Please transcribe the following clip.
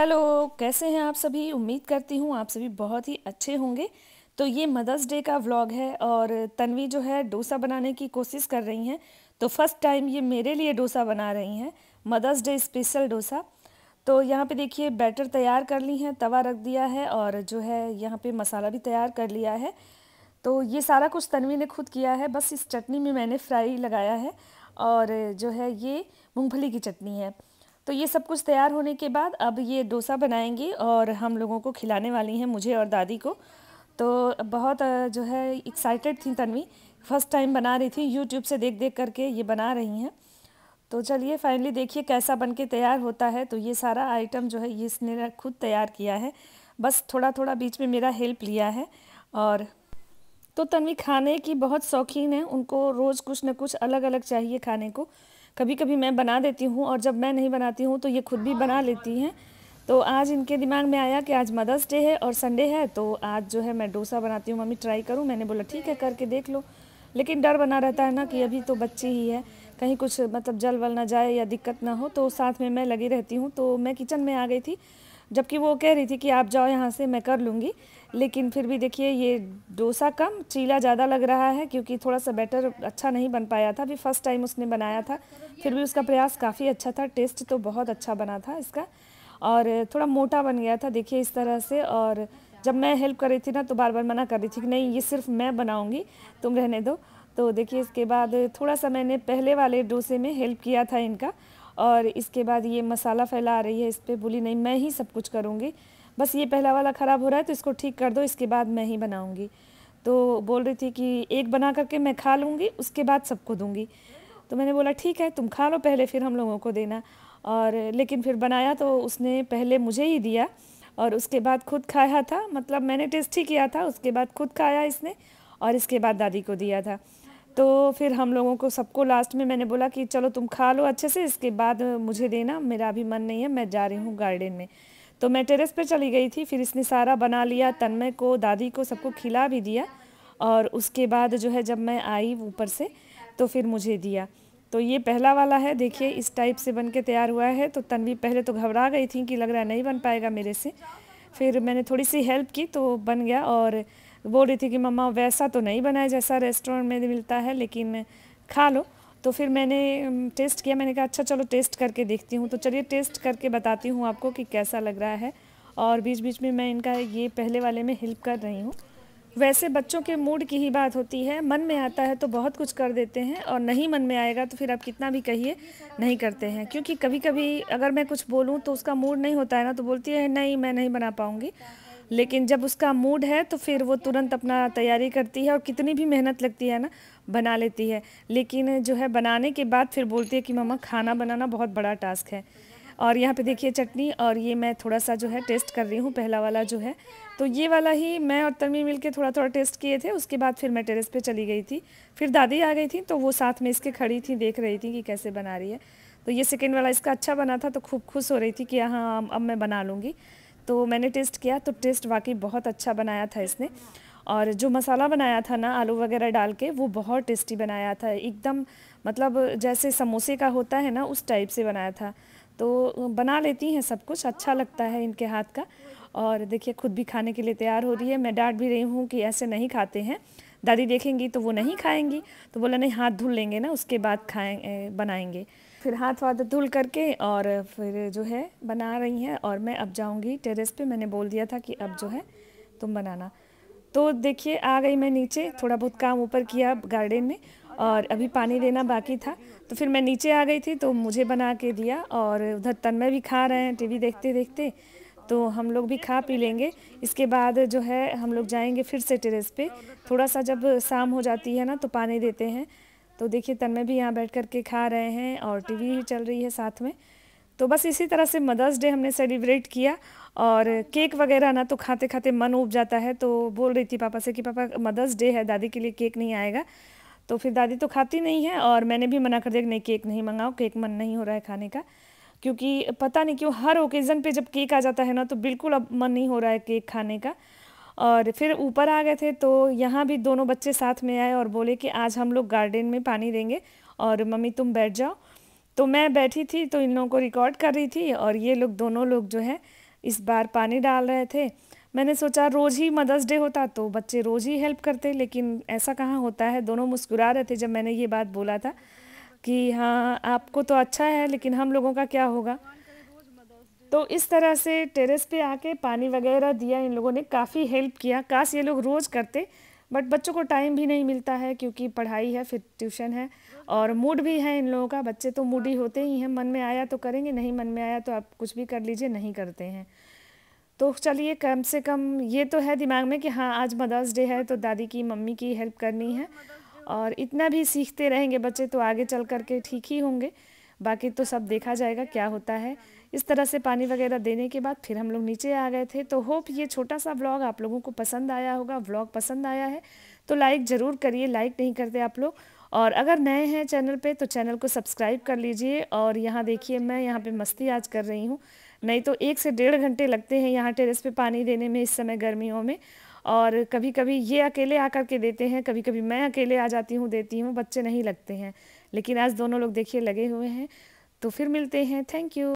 hello कैसे हैं आप सभी उम्मीद करती हूँ आप सभी बहुत ही अच्छे होंगे तो ये मदर्स डे का व्लॉग है और तनवी जो है डोसा बनाने की कोशिश कर रही हैं तो फर्स्ट टाइम ये मेरे लिए डोसा बना रही हैं मदर्स डे स्पेशल डोसा तो यहाँ पे देखिए बैटर तैयार कर ली है तवा रख दिया है और जो है यहाँ पे मसाला भी तैयार कर लिया है तो ये सारा कुछ तनवी ने खुद किया है बस इस चटनी में मैंने फ्राई लगाया है और जो है ये मूँगफली की चटनी है तो ये सब कुछ तैयार होने के बाद अब ये डोसा बनाएंगे और हम लोगों को खिलाने वाली हैं मुझे और दादी को तो बहुत जो है एक्साइटेड थी तनवी फर्स्ट टाइम बना रही थी यूट्यूब से देख देख करके ये बना रही हैं तो चलिए फाइनली देखिए कैसा बन के तैयार होता है तो ये सारा आइटम जो है ये इसने खुद तैयार किया है बस थोड़ा थोड़ा बीच में मेरा हेल्प लिया है और तो तनवी खाने की बहुत शौकीन है उनको रोज़ कुछ ना कुछ अलग अलग चाहिए खाने को कभी कभी मैं बना देती हूँ और जब मैं नहीं बनाती हूँ तो ये खुद भी बना लेती हैं तो आज इनके दिमाग में आया कि आज मदर्स डे है और संडे है तो आज जो है मैं डोसा बनाती हूँ मम्मी ट्राई करूँ मैंने बोला ठीक है करके देख लो लेकिन डर बना रहता है ना कि अभी तो बच्चे ही है कहीं कुछ मतलब जल वल ना जाए या दिक्कत ना हो तो साथ में मैं लगी रहती हूँ तो मैं किचन में आ गई थी जबकि वो कह रही थी कि आप जाओ यहाँ से मैं कर लूँगी लेकिन फिर भी देखिए ये डोसा कम चीला ज़्यादा लग रहा है क्योंकि थोड़ा सा बैटर अच्छा नहीं बन पाया था अभी फ़र्स्ट टाइम उसने बनाया था फिर भी उसका प्रयास काफ़ी अच्छा था टेस्ट तो बहुत अच्छा बना था इसका और थोड़ा मोटा बन गया था देखिए इस तरह से और जब मैं हेल्प कर रही थी ना तो बार बार मना कर रही थी कि नहीं ये सिर्फ मैं बनाऊँगी तुम रहने दो तो देखिए इसके बाद थोड़ा सा मैंने पहले वाले डोसे में हेल्प किया था इनका और इसके बाद ये मसाला फैला आ रही है इस पर बोली नहीं मैं ही सब कुछ करूँगी बस ये पहला वाला ख़राब हो रहा है तो इसको ठीक कर दो इसके बाद मैं ही बनाऊँगी तो बोल रही थी कि एक बना करके मैं खा लूँगी उसके बाद सबको दूँगी तो मैंने बोला ठीक है तुम खा लो पहले फिर हम लोगों को देना और लेकिन फिर बनाया तो उसने पहले मुझे ही दिया और उसके बाद खुद खाया था मतलब मैंने टेस्ट ही किया था उसके बाद खुद खाया इसने और इसके बाद दादी को दिया था तो फिर हम लोगों को सबको लास्ट में मैंने बोला कि चलो तुम खा लो अच्छे से इसके बाद मुझे देना मेरा अभी मन नहीं है मैं जा रही हूँ गार्डन में तो मैं टेरेस पर चली गई थी फिर इसने सारा बना लिया तन्मय को दादी को सबको खिला भी दिया और उसके बाद जो है जब मैं आई ऊपर से तो फिर मुझे दिया तो ये पहला वाला है देखिए इस टाइप से बन के तैयार हुआ है तो तनवी पहले तो घबरा गई थी कि लग रहा है नहीं बन पाएगा मेरे से फिर मैंने थोड़ी सी हेल्प की तो बन गया और बोल रही थी कि मम्मा वैसा तो नहीं बनाए जैसा रेस्टोरेंट में मिलता है लेकिन खा लो तो फिर मैंने टेस्ट किया मैंने कहा अच्छा चलो टेस्ट करके देखती हूँ तो चलिए टेस्ट करके बताती हूँ आपको कि कैसा लग रहा है और बीच बीच में मैं इनका ये पहले वाले में हेल्प कर रही हूँ वैसे बच्चों के मूड की ही बात होती है मन में आता है तो बहुत कुछ कर देते हैं और नहीं मन में आएगा तो फिर आप कितना भी कहिए नहीं करते हैं क्योंकि कभी कभी अगर मैं कुछ बोलूँ तो उसका मूड नहीं होता है ना तो बोलती है नहीं मैं नहीं बना पाऊँगी लेकिन जब उसका मूड है तो फिर वो तुरंत अपना तैयारी करती है और कितनी भी मेहनत लगती है ना बना लेती है लेकिन जो है बनाने के बाद फिर बोलती है कि मम्मा खाना बनाना बहुत बड़ा टास्क है और यहाँ पे देखिए चटनी और ये मैं थोड़ा सा जो है टेस्ट कर रही हूँ पहला वाला जो है तो ये वाला ही मैं और तरमी मिल के थोड़ा थोड़ा टेस्ट किए थे उसके बाद फिर मैं टेरेस पे चली गई थी फिर दादी आ गई थी तो वो साथ में इसके खड़ी थी देख रही थी कि कैसे बना रही है तो ये सेकेंड वाला इसका अच्छा बना था तो खूब खुश हो रही थी कि हाँ, हाँ अब मैं बना लूँगी तो मैंने टेस्ट किया तो टेस्ट वाकई बहुत अच्छा बनाया था इसने और जो मसाला बनाया था ना आलू वगैरह डाल के वो बहुत टेस्टी बनाया था एकदम मतलब जैसे समोसे का होता है ना उस टाइप से बनाया था तो बना लेती हैं सब कुछ अच्छा लगता है इनके हाथ का और देखिए खुद भी खाने के लिए तैयार हो रही है मैं डांट भी रही हूँ कि ऐसे नहीं खाते हैं दादी देखेंगी तो वो नहीं खाएंगी तो बोला नहीं हाथ धुल लेंगे ना उसके बाद खाएँ बनाएंगे फिर हाथ वाथ धुल करके और फिर जो है बना रही हैं और मैं अब जाऊंगी टेरेस पे मैंने बोल दिया था कि अब जो है तुम बनाना तो देखिए आ गई मैं नीचे थोड़ा बहुत काम ऊपर किया गार्डन में और अभी पानी देना बाकी था तो फिर मैं नीचे आ गई थी तो मुझे बना के दिया और उधर तन्मय भी खा रहे हैं टीवी देखते देखते तो हम लोग भी खा पी लेंगे इसके बाद जो है हम लोग जाएंगे फिर से टेरेस पे थोड़ा सा जब शाम हो जाती है ना तो पानी देते हैं तो देखिए तन्मय भी यहाँ बैठ करके खा रहे हैं और टीवी चल रही है साथ में तो बस इसी तरह से मदर्स डे हमने सेलिब्रेट किया और केक वगैरह ना तो खाते खाते मन उब जाता है तो बोल रही थी पापा से कि पापा मदर्स डे है दादी के लिए केक नहीं आएगा तो फिर दादी तो खाती नहीं है और मैंने भी मना कर दिया कि नहीं केक नहीं मंगाओ केक मन नहीं हो रहा है खाने का क्योंकि पता नहीं क्यों हर ओकेज़न पे जब केक आ जाता है ना तो बिल्कुल अब मन नहीं हो रहा है केक खाने का और फिर ऊपर आ गए थे तो यहाँ भी दोनों बच्चे साथ में आए और बोले कि आज हम लोग गार्डन में पानी देंगे और मम्मी तुम बैठ जाओ तो मैं बैठी थी तो इन लोगों को रिकॉर्ड कर रही थी और ये लोग दोनों लोग जो है इस बार पानी डाल रहे थे मैंने सोचा रोज़ ही मदर्स डे होता तो बच्चे रोज़ ही हेल्प करते लेकिन ऐसा कहाँ होता है दोनों मुस्कुरा रहे थे जब मैंने ये बात बोला था कि हाँ आपको तो अच्छा है लेकिन हम लोगों का क्या होगा तो इस तरह से टेरेस पे आके पानी वगैरह दिया इन लोगों ने काफ़ी हेल्प किया काश ये लोग रोज़ करते बट बच्चों को टाइम भी नहीं मिलता है क्योंकि पढ़ाई है फिर ट्यूशन है और मूड भी है इन लोगों का बच्चे तो मूडी होते ही हैं मन में आया तो करेंगे नहीं मन में आया तो आप कुछ भी कर लीजिए नहीं करते हैं तो चलिए कम से कम ये तो है दिमाग में कि हाँ आज मदर्स डे है तो दादी की मम्मी की हेल्प करनी है और इतना भी सीखते रहेंगे बच्चे तो आगे चल करके ठीक ही होंगे बाकी तो सब देखा जाएगा क्या होता है इस तरह से पानी वगैरह देने के बाद फिर हम लोग नीचे आ गए थे तो होप ये छोटा सा व्लॉग आप लोगों को पसंद आया होगा व्लॉग पसंद आया है तो लाइक ज़रूर करिए लाइक नहीं करते आप लोग और अगर नए हैं चैनल पे तो चैनल को सब्सक्राइब कर लीजिए और यहाँ देखिए मैं यहाँ पे मस्ती आज कर रही हूँ नहीं तो एक से डेढ़ घंटे लगते हैं यहाँ टेरेस पे पानी देने में इस समय गर्मियों में और कभी कभी ये अकेले आकर के देते हैं कभी कभी मैं अकेले आ जाती हूँ देती हूँ बच्चे नहीं लगते हैं लेकिन आज दोनों लोग देखिए लगे हुए हैं तो फिर मिलते हैं थैंक यू